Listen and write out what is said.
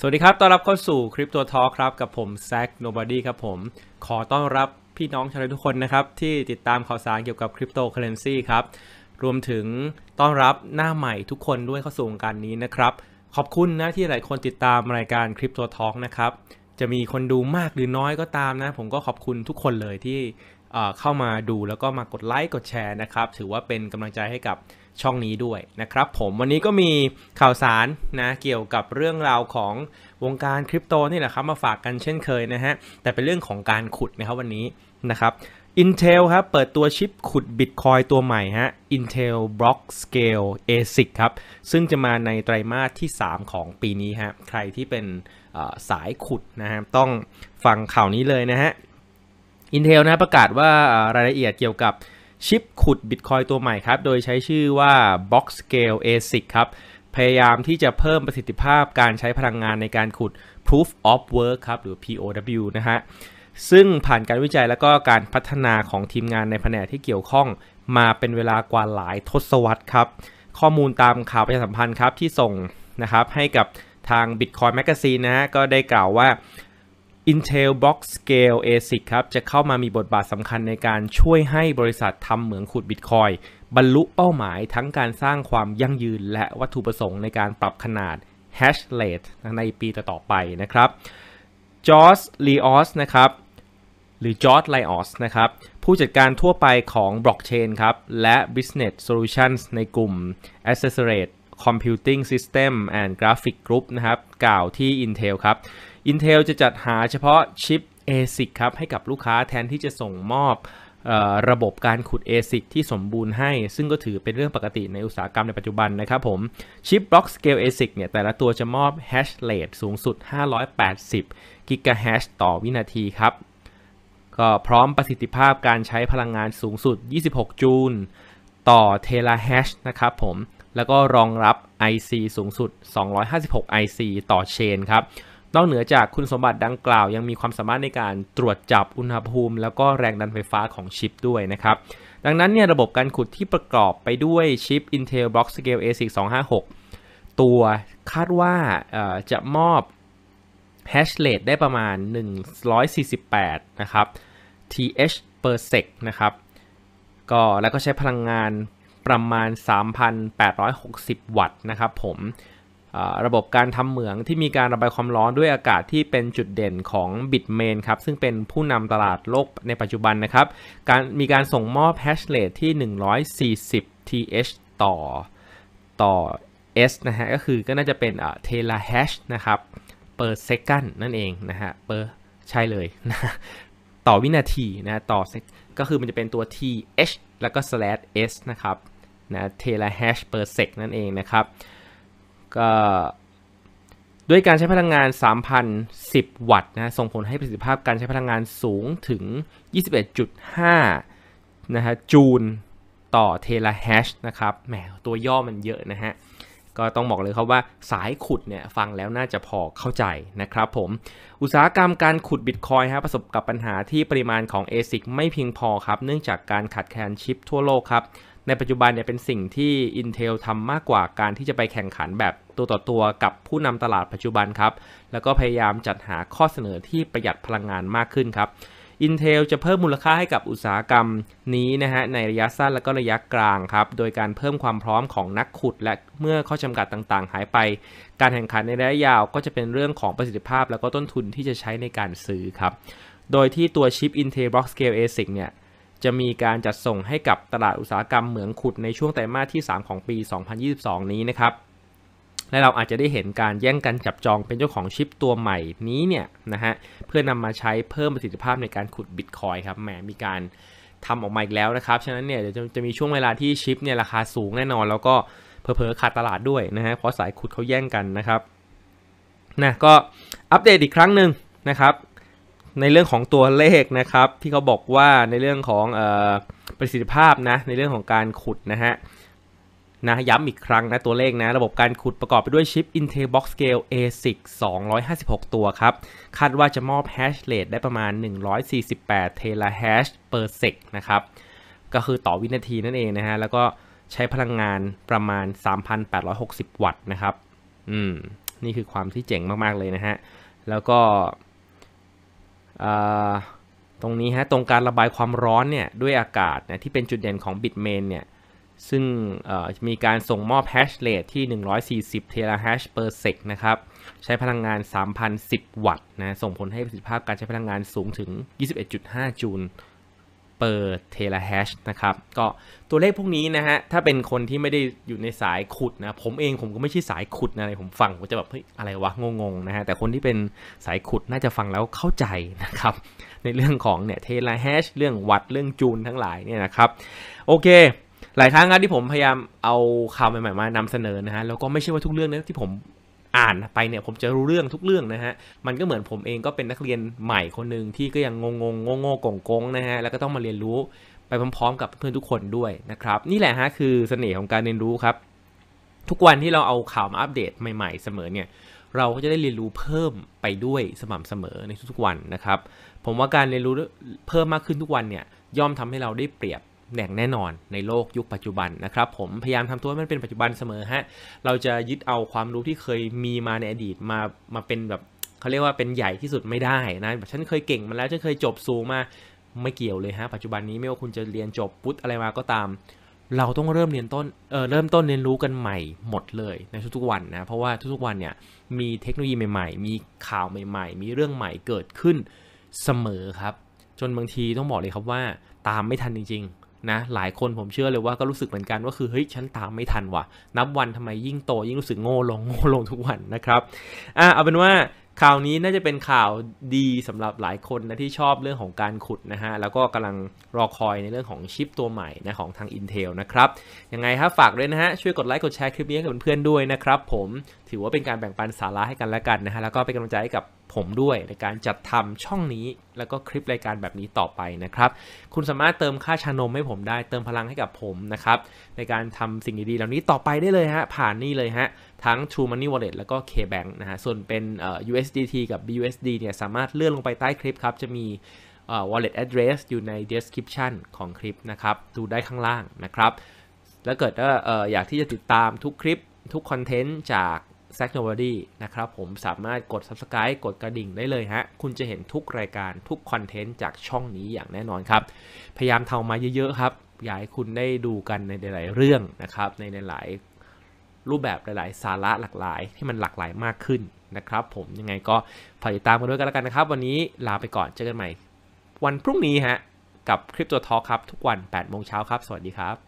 สวัสดีครับ ต้อนรับเข้าสู่คลิปตัวทอครับ กับผมแซคโนบอดี้ครับผม ขอต้อนรับพี่น้องชาวไทยทุกคนนะครับ ที่ติดตามข่าวสารเกี่ยวกับคริปโตเคเรนซีครับ รวมถึงต้อนรับหน้าใหม่ทุกคนด้วยเข้าสู่งการนี้นะครับ ขอบคุณนะที่หลายคนติดตามรายการคริปตัวทอนะครับจะมีคนดูมากหรือน้อยก็ตามนะ ผมก็ขอบคุณทุกคนเลยที่เข้ามาดูแล้วก็มากดไลค์กดแชร์นะครับถือว่าเป็นกำลังใจให้กับช่องนี้ด้วยนะครับ ผมวันนี้ก็มีข่าวสารนะเกี่ยวกับเรื่องราวของวงการคริปโตนี่แหละครับมาฝากกันเช่นเคยนะฮะแต่เป็นเรื่องของการขุดนะครับวันนี้นะครับ Intel ครับเปิดตัวชิปขุด Bitcoin ตัวใหม่ฮะ Intel Block Scale ASIC ครับซึ่งจะมาในไตรมาสที่ 3 ของปีนี้ฮะใครที่เป็นสายขุดนะครับต้องฟังข่าวนี้เลยนะฮะ Intel นะประกาศว่ารายละเอียดเกี่ยวกับชิปขุดบิตคอยตัวใหม่ครับ โดยใช้ชื่อว่า Box Scale ASIC ครับพยายามที่จะเพิ่มประสิทธิภาพการใช้พลังงานในการขุด Proof of Work ครับ หรือ POW นะฮะซึ่งผ่านการวิจัยและก็การพัฒนาของทีมงานในแผนที่เกี่ยวข้อง มาเป็นเวลากว่าหลายทศวรรษครับข้อมูลตามข่าวประชาสัมพันธ์ครับที่ส่งนะครับให้กับทาง Bitcoin Magazine นะฮะก็ได้กล่าวว่า Intel Block Scale ASIC ครับจะเข้ามามีบทบาทสำคัญในการช่วยให้บริษัททำเหมืองขุดบิตคอยบรรลุเป้าหมายทั้งการสร้างความยั่งยืนและวัตถุประสงค์ในการปรับขนาด hash rate ในปีต่อๆไปนะครับจอร์จลีออสนะครับหรือจอร์จไลออสนะครับผู้จัดการทั่วไปของบล็อกเชนครับและ Business Solutions ในกลุ่ม a c c e s o r a t e Computing System and Graphic Group นะครับกล่าวที่ Intel ครับ Intel จะจัดหาเฉพาะชิป ASIC ครับให้กับลูกค้าแทนที่จะส่งมอบระบบการขุด ASIC ที่สมบูรณ์ให้ ซึ่งก็ถือเป็นเรื่องปกติในอุตสาหกรรมในปัจจุบันนะครับผมชิปบล็อกสเกล ASIC เนี่ยแต่ละตัวจะมอบ hash rate สูงสุด 580กิกะแฮชต่อวินาทีครับก็พร้อมประสิทธิภาพการใช้พลังงานสูงสุด 26 จูลต่อเทราแฮชนะครับผมแล้วก็รองรับ IC สูงสุด 256 IC ต่อเชนครับ นอกเหนือจากคุณสมบัติดังกล่าวยังมีความสามารถในการตรวจจับอุณหภูมิ แล้วก็แรงดันไฟฟ้าของชิปด้วยนะครับ ดังนั้นเนี่ยระบบการขุดที่ประกอบไปด้วย ชิป Intel Block Scale A4256 ตัวคาดว่าจะมอบ hash rate ได้ประมาณ 148 นะครับ th per sec นะครับ ก็แล้วก็ใช้พลังงานประมาณ 3,860 วัตต์นะครับผม ระบบการทำเหมืองที่มีการระบายความร้อนด้วยอากาศที่เป็นจุดเด่นของบิตเมนครับ ซึ่งเป็นผู้นำตลาดโลกในปัจจุบันนะครับ การมีการส่งมอบแฮชเลทที่140 th ต่อ ต่อ s นะฮะ ก็คือก็น่าจะเป็นเทราแฮชนะครับ per second นั่นเองนะฮะ per ใช่เลยนะต่อวินาทีนะต่อ ก็คือมันจะเป็นตัว th แล้วก็ slash s นะครับนะเทราแฮชเปอร์เซกนั่นเองนะครับ ก็ด้วยการใช้พลังงาน 3,010 วัตต์นะส่งผลให้ประสิทธิภาพการใช้พลังงานสูงถึง 21.5 นะฮะจูลต่อเทราแฮชนะครับแหมตัวย่อมันเยอะนะฮะ ก็ต้องบอกเลยครับว่าสายขุดเนี่ยฟังแล้วน่าจะพอเข้าใจนะครับผม อุตสาหกรรมการขุดบิตคอยฮะประสบกับปัญหาที่ปริมาณของ ASIC ไม่เพียงพอครับ เนื่องจากการขาดแคลนชิปทั่วโลกครับในปัจจุบันเนี่ยเป็นสิ่งที่ Intel ทำมากกว่าการที่จะไปแข่งขันแบบตัวต่อตัวกับผู้นำตลาดปัจจุบันครับแล้วก็พยายามจัดหาข้อเสนอที่ประหยัดพลังงานมากขึ้นครับ Intel จะเพิ่มมูลค่าให้กับอุตสาหกรรมนี้นะฮะในระยะสั้นและก็ระยะกลางครับโดยการเพิ่มความพร้อมของนักขุดและเมื่อข้อจำกัดต่างๆหายไป การแข่งขันในระยะยาว ก็จะเป็นเรื่องของประสิทธิภาพ และก็ต้นทุนที่จะใช้ในการซื้อครับโดยที่ตัวชิป Intel Block Scale ASIC เนี่ยจะมีการจัดส่งให้กับตลาดอุตสาหกรรมเหมืองขุดในช่วงไตรมาสที่ 3 ของปี 2022 นี้นะครับ และเราอาจจะได้เห็นการแย่งกันจับจองเป็นเจ้าของชิปตัวใหม่นี้เนี่ยนะฮะ เพื่อนำมาใช้เพิ่มประสิทธิภาพในการขุดบิตคอยครับแหมมีการทำออกมาอีกแล้วนะครับ ฉะนั้นเนี่ยเดี๋ยวจะจะมีช่วงเวลาที่ชิปเนี่ยราคาสูงแน่นอน แล้วก็เพอเพอขาดตลาดด้วยนะฮะ เพราะสายขุดเขาแย่งกันนะครับนะก็อัปเดตอีกครั้งหนึ่งนะครับในเรื่องของตัวเลขนะครับ ที่เขาบอกว่าในเรื่องของออประสิทธิภาพนะ ในเรื่องของการขุดนะฮะนะย้ำอีกครั้งนะตัวเลขนะ ระบบการขุดประกอบไปด้วยชิป Intel Box Scale ASIC 256 ตัวครับคาดว่าจะมอบ hash rate ได้ประมาณ 148 t e r a h a s h per sec นะครับ ก็คือต่อวินาทีนั่นเองนะฮะ แล้วก็ใช้พลังงานประมาณ 3,860 วัตต์นะครับ อืม นี่คือความที่เจ๋งมากๆเลยนะฮะแล้วก็ตรงนี้ฮะตรงการระบายความร้อนเนี่ยด้วยอากาศนะที่เป็นจุดเด่นของ Bitmain เนี่ยซึ่งมีการส่งมอบแฮชเรทที่140เทราแฮชเปอร์เซกนะครับ ใช้พลังงาน 3,010วัตต์นะส่งผลให้ประสิทธิภาพการใช้พลังงานสูงถึง 21.5จูล per terahash นะครับก็ตัวเลขพวกนี้นะฮะถ้าเป็นคนที่ไม่ได้อยู่ในสายขุดนะผมเองผมก็ไม่ใช่สายขุดนะผมฟังผมจะแบบเฮ้ยอะไรวะงงๆนะฮะแต่คนที่เป็นสายขุดน่าจะฟังแล้วเข้าใจนะครับในเรื่องของเนี่ยเทราแฮชเรื่องวัดเรื่องจูนทั้งหลายเนี่ยนะครับโอเค หลายครั้งครับที่ผมพยายามเอาข่าวใหม่ๆมานำเสนอนะฮะแล้วก็ไม่ใช่ว่าทุกเรื่องนะที่ผมอ่านไปเนี่ย ผมจะรู้เรื่องทุกเรื่องนะฮะ มันก็เหมือนผมเองก็เป็นนักเรียนใหม่คนหนึ่งที่ก็ยังงงงงงงกงกงนะฮะแล้วก็ต้องมาเรียนรู้ไปพร้อมๆ กับเพื่อนทุกคนด้วยนะครับนี่แหละฮะคือเสน่ห์ของการเรียนรู้ครับ ทุกวันที่เราเอาข่าวมาอัปเดตใหม่ๆเสมอเนี่ยเราก็จะได้เรียนรู้เพิ่มไปด้วยสม่ำเสมอในทุกๆวันนะครับผมว่าการเรียนรู้เพิ่มมากขึ้นทุกวันเนี่ยย่อมทำให้เราได้เปรียบอน่งแน่นอนในโลกยุคปัจจุบันนะครับผมพยายามทำตัวให้มันเป็นปัจจุบันเสมอฮะเราจะยึดเอาความรู้ที่เคยมีมาในอดีตมามาเป็นแบบเขาเรียกว่าเป็นใหญ่ที่สุดไม่ได้นะแบบฉันเคยเก่งมาแล้ว ฉันเคยจบสูงมาไม่เกี่ยวเลยฮะ ปัจจุบันนี้ไม่ว่าคุณจะเรียนจบปุ๊บอะไรมาก็ตาม เราต้องเริ่มเรียนต้นเออเริ่มต้นเรียนรู้กันใหม่หมดเลยในทุกๆวันนะเพราะว่าทุกๆวันเนี่ยมีเทคโนโลยีใหม่ๆ มีข่าวใหม่ ๆ มีเรื่องใหม่เกิดขึ้นเสมอครับ จนบางทีต้องบอกเลยครับว่า ตามไม่ทันจริงนะหลายคนผมเชื่อเลยว่าก็รู้สึกเหมือนกันว่าคือเฮ้ยฉันตามไม่ทันว่ะ นับวันทำไมยิ่งโต ยิ่งรู้สึกโง่ลงโง่ลงทุกวันนะครับอ่าเอาเป็นว่าข่าวนี้น่าจะเป็นข่าวดีสำหรับหลายคนนะที่ชอบเรื่องของการขุดนะฮะแล้วก็กำลังรอคอยในเรื่องของชิปตัวใหม่นะของทาง Intel นะครับยังไงฮะฝากด้วยนะฮะ ช่วยกดไลค์กดแชร์คลิปนี้กับเพื่อนๆด้วยนะครับผมถือว่าเป็นการแบ่งปันสาระให้กันและกันนะฮะแล้วก็เป็นกำลังใจให้กับผมด้วยในการจัดทำช่องนี้แล้วก็คลิปรายการแบบนี้ต่อไปนะครับ คุณสามารถเติมค่าชานมให้ผมได้เติมพลังให้กับผมนะครับ ในการทำสิ่งดีๆเหล่านี้ต่อไปได้เลยฮะ ผ่านนี่เลยฮะ ทั้ง True Money Wallet แล้วก็ KBank นะฮะ ส่วนเป็น USDT กับ BUSD เนี่ยสามารถเลื่อนลงไปใต้คลิปครับ จะมี wallet address อยู่ใน description ของคลิปนะครับ ดูได้ข้างล่างนะครับ แล้วเกิดว่าอยากที่จะติดตามทุกคลิปทุกคอนเทนต์จากแซกโนบอดี้นะครับผมสามารถกด Subscribe กดกระดิ่งได้เลยฮะคุณจะเห็นทุกรายการทุกคอนเทนต์จากช่องนี้อย่างแน่นอนครับพยายามทำมาเยอะๆครับอยากให้คุณได้ดูกันในหลายๆเรื่องนะครับในหลายรูปแบบหลาย ๆ สาระหลากหลาย ที่มันหลากหลายมากขึ้นนะครับผมยังไงก็ฝากติดตามกันด้วยกันแล้วกันนะครับ วันนี้ลาไปก่อนเจอกันใหม่ วันพรุ่งนี้ฮะกับคริปโตทอลครับทุกวัน 8 โมงเช้าครับสวัสดีครับ